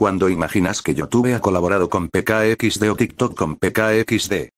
Cuando imaginas que YouTube ha colaborado con PKXD o TikTok con PKXD.